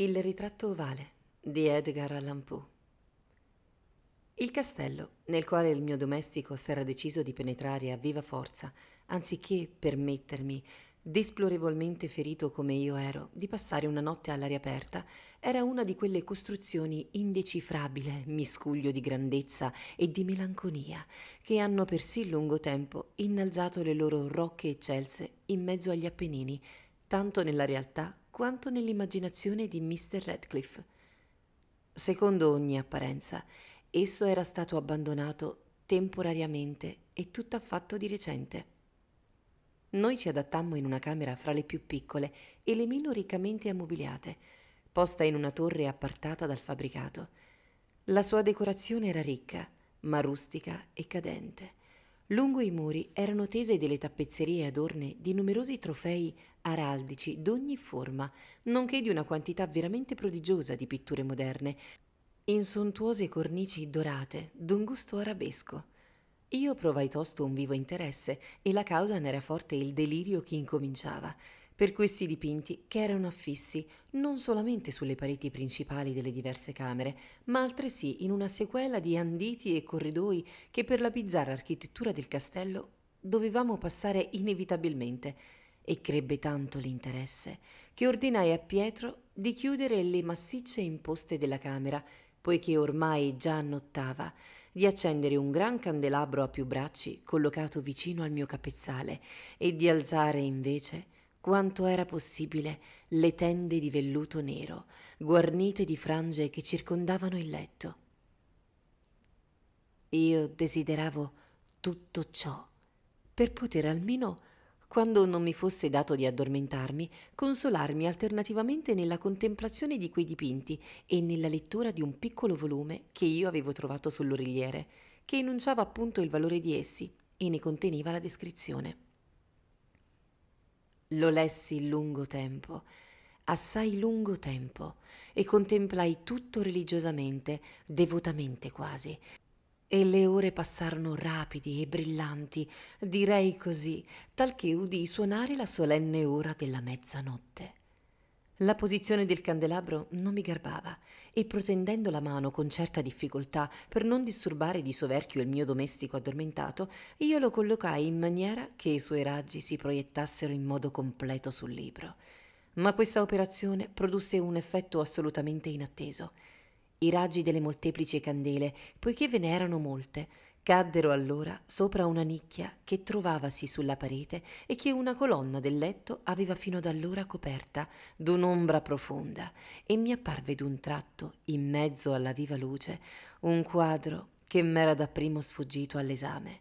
Il ritratto ovale di Edgar Allan Poe. Il castello nel quale il mio domestico s'era deciso di penetrare a viva forza, anziché permettermi, displorevolmente ferito come io ero, di passare una notte all'aria aperta, era una di quelle costruzioni indecifrabile, miscuglio di grandezza e di melanconia, che hanno per sì lungo tempo innalzato le loro rocche eccelse in mezzo agli Appennini, tanto nella realtà quanto nell'immaginazione di Mr. Radcliffe. Secondo ogni apparenza, esso era stato abbandonato temporariamente e tutt'affatto di recente. Noi ci adattammo in una camera fra le più piccole e le meno riccamente ammobiliate, posta in una torre appartata dal fabbricato. La sua decorazione era ricca, ma rustica e cadente Lungo i muri erano tese delle tappezzerie adorne di numerosi trofei araldici d'ogni forma, nonché di una quantità veramente prodigiosa di pitture moderne, in sontuose cornici dorate d'un gusto arabesco. Io provai tosto un vivo interesse e la causa ne era forte il delirio che incominciava per questi dipinti che erano affissi non solamente sulle pareti principali delle diverse camere, ma altresì in una sequela di anditi e corridoi che per la bizzarra architettura del castello dovevamo passare inevitabilmente e crebbe tanto l'interesse che ordinai a Pietro di chiudere le massicce imposte della camera, poiché ormai già nottava, di accendere un gran candelabro a più bracci collocato vicino al mio capezzale e di alzare invece quanto era possibile le tende di velluto nero, guarnite di frange che circondavano il letto. Io desideravo tutto ciò per poter almeno, quando non mi fosse dato di addormentarmi, consolarmi alternativamente nella contemplazione di quei dipinti e nella lettura di un piccolo volume che io avevo trovato sull'origliere, che enunciava appunto il valore di essi e ne conteneva la descrizione. Lo lessi lungo tempo, assai lungo tempo, e contemplai tutto religiosamente, devotamente quasi. E le ore passarono rapidi e brillanti, direi così, talché udii suonare la solenne ora della mezzanotte. La posizione del candelabro non mi garbava e protendendo la mano con certa difficoltà per non disturbare di soverchio il mio domestico addormentato, io lo collocai in maniera che i suoi raggi si proiettassero in modo completo sul libro. Ma questa operazione produsse un effetto assolutamente inatteso. I raggi delle molteplici candele, poiché ve ne erano molte, caddero allora sopra una nicchia che trovavasi sulla parete e che una colonna del letto aveva fino ad allora coperta d'un'ombra profonda, e mi apparve d'un tratto, in mezzo alla viva luce, un quadro che m'era dapprimo sfuggito all'esame.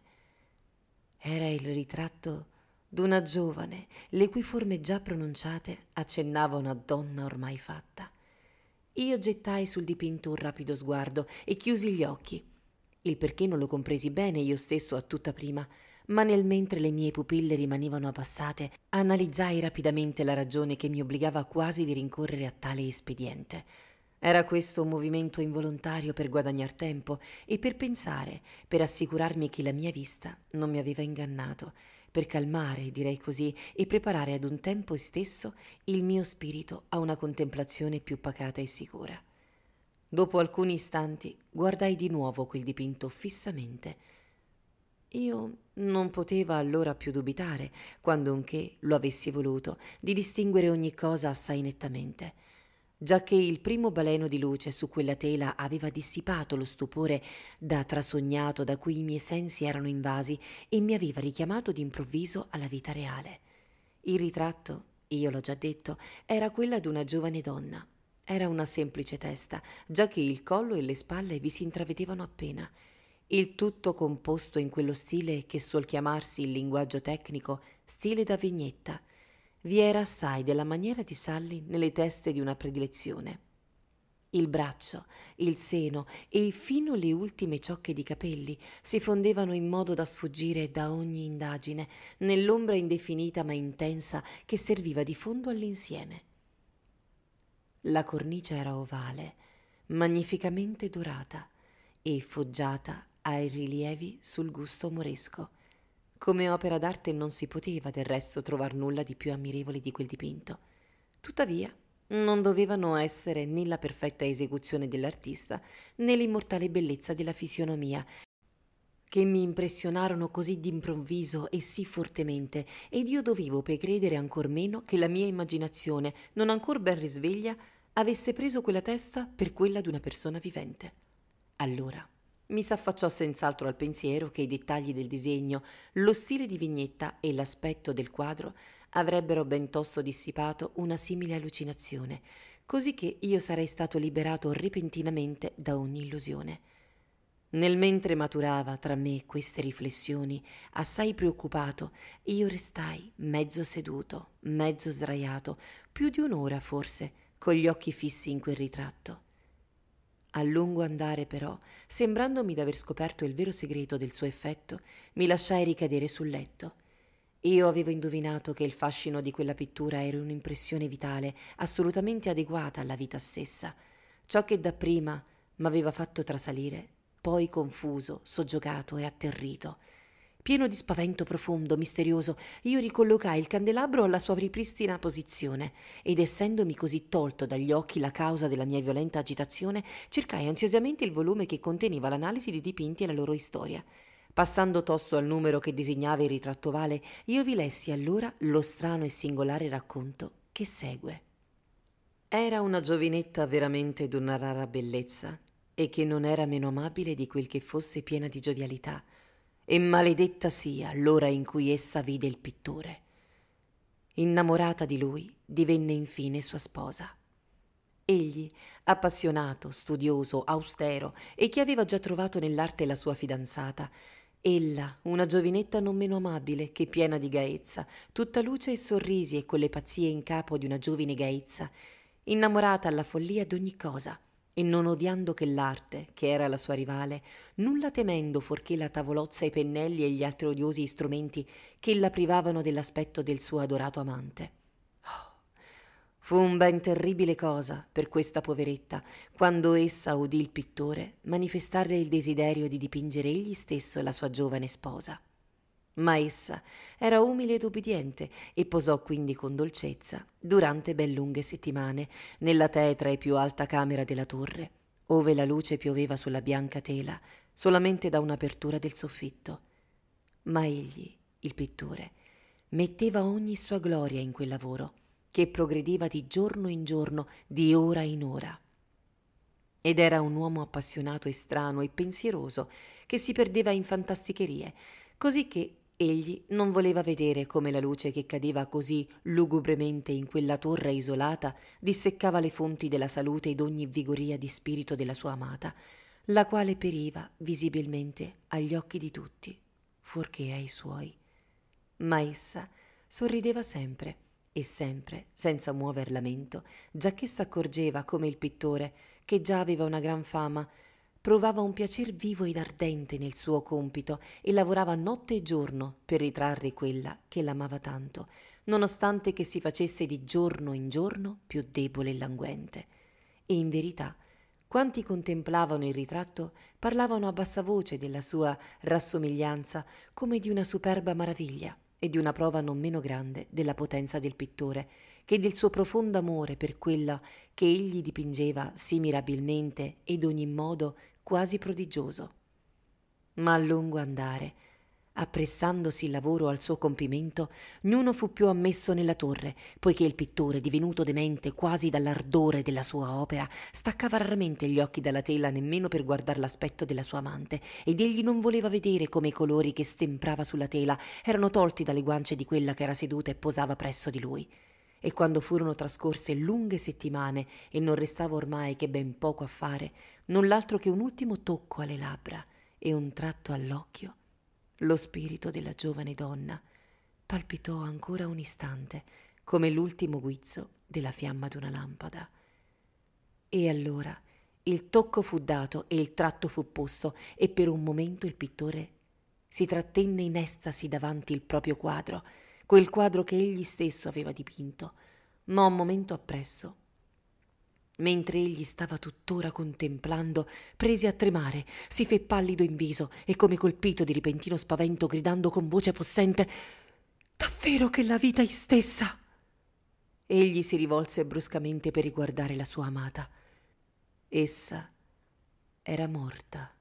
Era il ritratto d'una giovane, le cui forme già pronunciate accennavano a donna ormai fatta. Io gettai sul dipinto un rapido sguardo e chiusi gli occhi. Il perché non lo compresi bene io stesso a tutta prima, ma nel mentre le mie pupille rimanevano abbassate, analizzai rapidamente la ragione che mi obbligava quasi di rincorrere a tale espediente. Era questo un movimento involontario per guadagnar tempo e per pensare, per assicurarmi che la mia vista non mi aveva ingannato per calmare, direi così, e preparare ad un tempo stesso il mio spirito a una contemplazione più pacata e sicura. Dopo alcuni istanti guardai di nuovo quel dipinto fissamente. Io non poteva allora più dubitare, quando quandonché lo avessi voluto, di distinguere ogni cosa assai nettamente giacché il primo baleno di luce su quella tela aveva dissipato lo stupore da trasognato da cui i miei sensi erano invasi e mi aveva richiamato d'improvviso alla vita reale. Il ritratto, io l'ho già detto, era quella una giovane donna. Era una semplice testa, giacché il collo e le spalle vi si intravedevano appena. Il tutto composto in quello stile che suol chiamarsi in linguaggio tecnico stile da vignetta – vi era assai della maniera di Sally nelle teste di una predilezione. Il braccio, il seno e fino le ultime ciocche di capelli si fondevano in modo da sfuggire da ogni indagine nell'ombra indefinita ma intensa che serviva di fondo all'insieme. La cornice era ovale, magnificamente dorata e foggiata ai rilievi sul gusto moresco come opera d'arte non si poteva del resto trovar nulla di più ammirevole di quel dipinto. Tuttavia, non dovevano essere né la perfetta esecuzione dell'artista né l'immortale bellezza della fisionomia, che mi impressionarono così d'improvviso e sì fortemente, ed io dovevo per credere ancor meno che la mia immaginazione, non ancor ben risveglia, avesse preso quella testa per quella d'una persona vivente. Allora mi s'affacciò senz'altro al pensiero che i dettagli del disegno, lo stile di vignetta e l'aspetto del quadro avrebbero ben tosto dissipato una simile allucinazione, cosicché io sarei stato liberato repentinamente da ogni illusione. Nel mentre maturava tra me queste riflessioni, assai preoccupato, io restai mezzo seduto, mezzo sdraiato, più di un'ora forse, con gli occhi fissi in quel ritratto. A lungo andare però, sembrandomi d'aver scoperto il vero segreto del suo effetto, mi lasciai ricadere sul letto. Io avevo indovinato che il fascino di quella pittura era un'impressione vitale assolutamente adeguata alla vita stessa. Ciò che dapprima m'aveva fatto trasalire, poi confuso, soggiogato e atterrito, Pieno di spavento profondo, misterioso, io ricollocai il candelabro alla sua ripristina posizione ed essendomi così tolto dagli occhi la causa della mia violenta agitazione, cercai ansiosamente il volume che conteneva l'analisi dei dipinti e la loro storia. Passando tosto al numero che disegnava il ritratto ovale, io vi lessi allora lo strano e singolare racconto che segue. Era una giovinetta veramente d'una rara bellezza e che non era meno amabile di quel che fosse piena di giovialità – e maledetta sia l'ora in cui essa vide il pittore. Innamorata di lui, divenne infine sua sposa. Egli, appassionato, studioso, austero e che aveva già trovato nell'arte la sua fidanzata, ella, una giovinetta non meno amabile che piena di gaezza, tutta luce e sorrisi e con le pazzie in capo di una giovine gaezza, innamorata alla follia d'ogni cosa, e non odiando che l'arte, che era la sua rivale, nulla temendo fuorché la tavolozza, i pennelli e gli altri odiosi strumenti che la privavano dell'aspetto del suo adorato amante. Oh, fu un ben terribile cosa per questa poveretta quando essa udì il pittore manifestare il desiderio di dipingere egli stesso la sua giovane sposa. Ma essa era umile ed ubbidiente e posò quindi con dolcezza durante ben lunghe settimane nella tetra e più alta camera della torre, ove la luce pioveva sulla bianca tela solamente da un'apertura del soffitto. Ma egli, il pittore, metteva ogni sua gloria in quel lavoro, che progrediva di giorno in giorno, di ora in ora. Ed era un uomo appassionato e strano e pensieroso, che si perdeva in fantasticherie, così che Egli non voleva vedere come la luce che cadeva così lugubremente in quella torre isolata disseccava le fonti della salute ed ogni vigoria di spirito della sua amata, la quale periva visibilmente agli occhi di tutti, fuorché ai suoi. Ma essa sorrideva sempre e sempre, senza muover lamento, giacché s'accorgeva come il pittore, che già aveva una gran fama, Provava un piacer vivo ed ardente nel suo compito e lavorava notte e giorno per ritrarre quella che l'amava tanto, nonostante che si facesse di giorno in giorno più debole e languente. E in verità, quanti contemplavano il ritratto parlavano a bassa voce della sua rassomiglianza come di una superba maraviglia e di una prova non meno grande della potenza del pittore che del suo profondo amore per quella che egli dipingeva sì mirabilmente ed ogni modo quasi prodigioso. Ma a lungo andare, appressandosi il lavoro al suo compimento, ognuno fu più ammesso nella torre, poiché il pittore, divenuto demente quasi dall'ardore della sua opera, staccava raramente gli occhi dalla tela nemmeno per guardare l'aspetto della sua amante, ed egli non voleva vedere come i colori che stemprava sulla tela erano tolti dalle guance di quella che era seduta e posava presso di lui e quando furono trascorse lunghe settimane e non restava ormai che ben poco a fare, null'altro che un ultimo tocco alle labbra e un tratto all'occhio, lo spirito della giovane donna palpitò ancora un istante come l'ultimo guizzo della fiamma di una lampada. E allora il tocco fu dato e il tratto fu posto e per un momento il pittore si trattenne in estasi davanti il proprio quadro, quel quadro che egli stesso aveva dipinto, ma un momento appresso, mentre egli stava tuttora contemplando, prese a tremare, si fe pallido in viso e come colpito di repentino spavento, gridando con voce possente Davvero che la vita è stessa! Egli si rivolse bruscamente per riguardare la sua amata. Essa era morta.